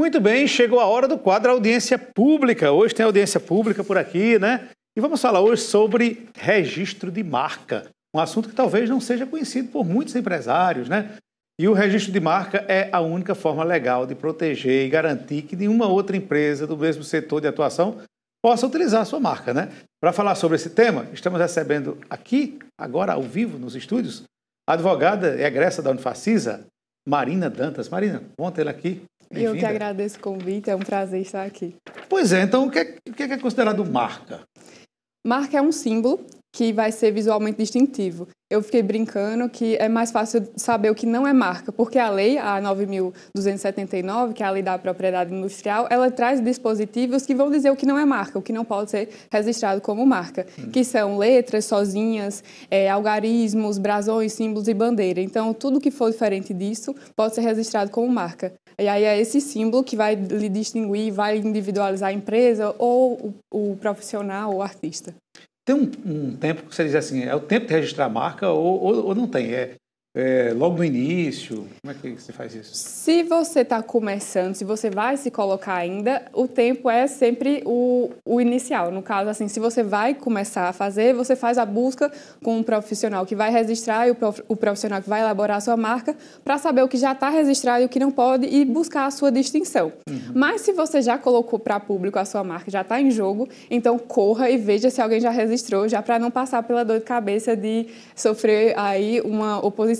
Muito bem, chegou a hora do quadro Audiência Pública. Hoje tem audiência pública por aqui, né? E vamos falar hoje sobre registro de marca, um assunto que talvez não seja conhecido por muitos empresários, né? E o registro de marca é a única forma legal de proteger e garantir que nenhuma outra empresa do mesmo setor de atuação possa utilizar a sua marca, né? Para falar sobre esse tema, estamos recebendo aqui, agora ao vivo nos estúdios, a advogada e egressa da Unifacisa, Marina Dantas. Marina, bom ter ela aqui. Eu que agradeço o convite, é um prazer estar aqui. Pois é, então o que é, o que é, é considerado marca? Marca é um símbolo que vai ser visualmente distintivo. Eu fiquei brincando que é mais fácil saber o que não é marca, porque a lei, a 9.279, que é a lei da propriedade industrial, ela traz dispositivos que vão dizer o que não é marca, o que não pode ser registrado como marca, hum. que são letras sozinhas, é, algarismos, brasões, símbolos e bandeira. Então, tudo que for diferente disso pode ser registrado como marca. E aí é esse símbolo que vai lhe distinguir, vai individualizar a empresa ou o, o profissional ou artista. Tem um, um tempo que você diz assim, é o tempo de registrar a marca ou, ou, ou não tem? É, é, logo no início? Como é que você faz isso? Se você está começando, se você vai se colocar ainda, o tempo é sempre o, o inicial. No caso, assim, se você vai começar a fazer, você faz a busca com um profissional que vai registrar e o, prof, o profissional que vai elaborar a sua marca para saber o que já está registrado e o que não pode e buscar a sua distinção. Uhum. Mas se você já colocou para público a sua marca, já está em jogo, então corra e veja se alguém já registrou, já para não passar pela dor de cabeça de sofrer aí uma oposição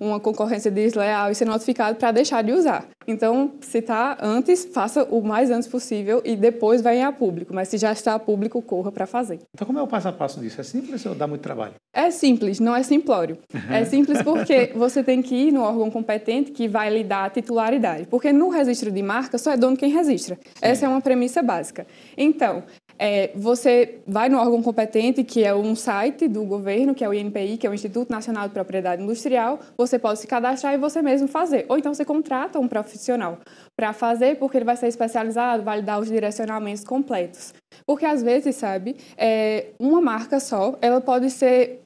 uma concorrência desleal e ser é notificado para deixar de usar. Então, se está antes, faça o mais antes possível e depois venha a público. Mas se já está a público, corra para fazer. Então, como é o passo a passo disso? É simples ou dá muito trabalho? É simples, não é simplório. Uhum. É simples porque você tem que ir no órgão competente que vai lhe dar a titularidade. Porque no registro de marca, só é dono quem registra. Sim. Essa é uma premissa básica. Então, é, você vai no órgão competente, que é um site do governo, que é o INPI, que é o Instituto Nacional de Propriedade Industrial, você pode se cadastrar e você mesmo fazer. Ou então você contrata um profissional profissional para fazer, porque ele vai ser especializado, vai dar os direcionamentos completos. Porque às vezes, sabe, é, uma marca só, ela pode ser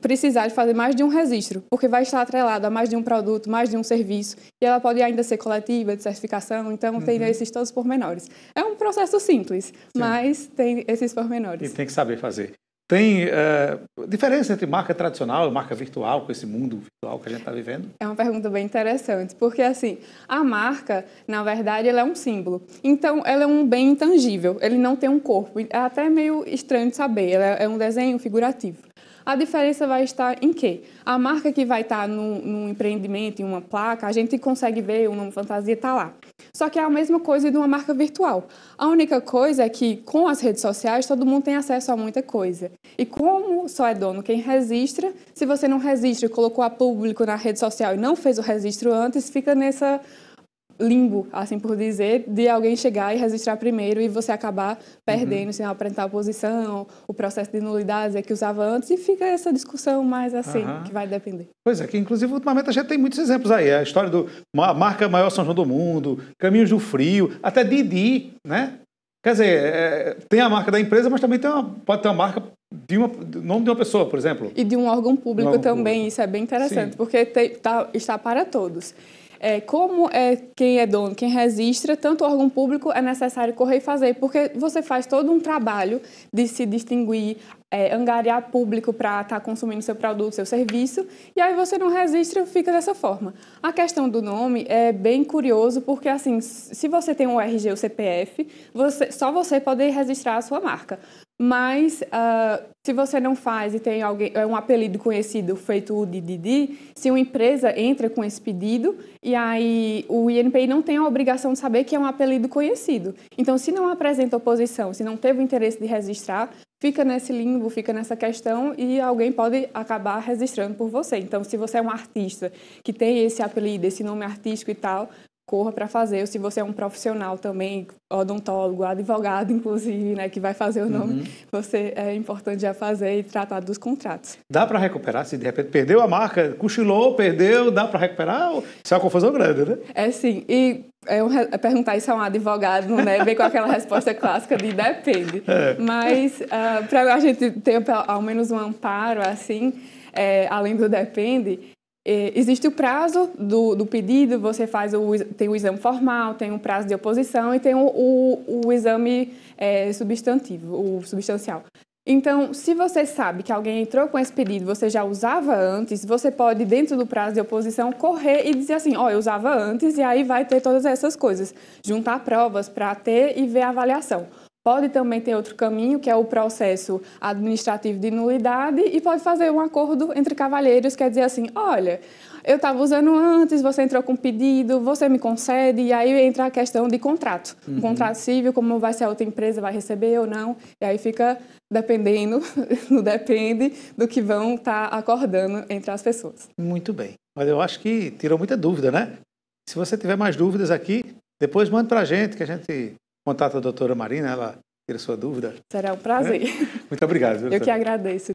precisar de fazer mais de um registro, porque vai estar atrelado a mais de um produto, mais de um serviço, e ela pode ainda ser coletiva, de certificação, então uhum. tem esses todos por pormenores. É um processo simples, Sim. mas tem esses pormenores. E tem que saber fazer. Tem eh, diferença entre marca tradicional e marca virtual, com esse mundo virtual que a gente está vivendo? É uma pergunta bem interessante, porque assim, a marca, na verdade, ela é um símbolo. Então, ela é um bem intangível, ele não tem um corpo. É até meio estranho de saber, ela é um desenho figurativo. A diferença vai estar em quê? A marca que vai estar num, num empreendimento, em uma placa, a gente consegue ver, o nome fantasia está lá. Só que é a mesma coisa de uma marca virtual. A única coisa é que, com as redes sociais, todo mundo tem acesso a muita coisa. E como só é dono quem registra, se você não registra e colocou a público na rede social e não fez o registro antes, fica nessa limbo, assim por dizer, de alguém chegar e registrar primeiro e você acabar perdendo uhum. sem apresentar a posição, o processo de nulidade é que usava antes e fica essa discussão mais assim, uhum. que vai depender. Pois é, que inclusive ultimamente a gente tem muitos exemplos aí, a história do a marca maior São João do mundo, Caminhos do Frio, até Didi, né? Quer dizer, é, tem a marca da empresa, mas também tem uma, pode ter uma marca de uma, nome de uma pessoa, por exemplo. E de um órgão público um órgão também, público. isso é bem interessante, Sim. porque te, tá, está para todos é, como é quem é dono, quem registra, tanto órgão público é necessário correr e fazer, porque você faz todo um trabalho de se distinguir, é, angariar público para estar tá consumindo seu produto, seu serviço, e aí você não registra, fica dessa forma. A questão do nome é bem curioso, porque assim, se você tem um RG ou CPF, você, só você pode registrar a sua marca. Mas uh, se você não faz e tem alguém, é um apelido conhecido feito o DDD, se uma empresa entra com esse pedido e aí o INPI não tem a obrigação de saber que é um apelido conhecido. Então, se não apresenta oposição, se não teve o interesse de registrar, fica nesse limbo, fica nessa questão e alguém pode acabar registrando por você. Então, se você é um artista que tem esse apelido, esse nome artístico e tal, corra para fazer, ou se você é um profissional também, odontólogo, advogado, inclusive, né, que vai fazer o uhum. nome, uhum. você é importante já fazer e tratar dos contratos. Dá para recuperar? Se de repente perdeu a marca, cochilou, perdeu, dá para recuperar? Isso é uma confusão grande, né? É sim. E é perguntar isso a um advogado, né, vem com aquela resposta clássica de depende. É. Mas uh, ah, para a gente ter ao menos um amparo, assim, é, além do depende, é, existe o prazo do, do pedido, você faz o, tem o exame formal, tem o prazo de oposição e tem o, o, o exame é, substantivo, o substancial. Então, se você sabe que alguém entrou com esse pedido, você já usava antes, você pode, dentro do prazo de oposição, correr e dizer assim, ó, oh, eu usava antes, e aí vai ter todas essas coisas. Juntar provas para ter e ver a avaliação. Pode também ter outro caminho, que é o processo administrativo de nulidade, e pode fazer um acordo entre cavalheiros, quer dizer assim: olha, eu estava usando antes, você entrou com um pedido, você me concede, e aí entra a questão de contrato. Uhum. Um contrato civil, como vai ser a outra empresa, vai receber ou não, e aí fica dependendo, não depende do que vão estar tá acordando entre as pessoas. Muito bem. Mas eu acho que tirou muita dúvida, né? Se você tiver mais dúvidas aqui, depois manda para a gente, que a gente contato a doutora Marina, ela tira sua dúvida. Será um prazer. É? Muito obrigado. Eu que agradeço.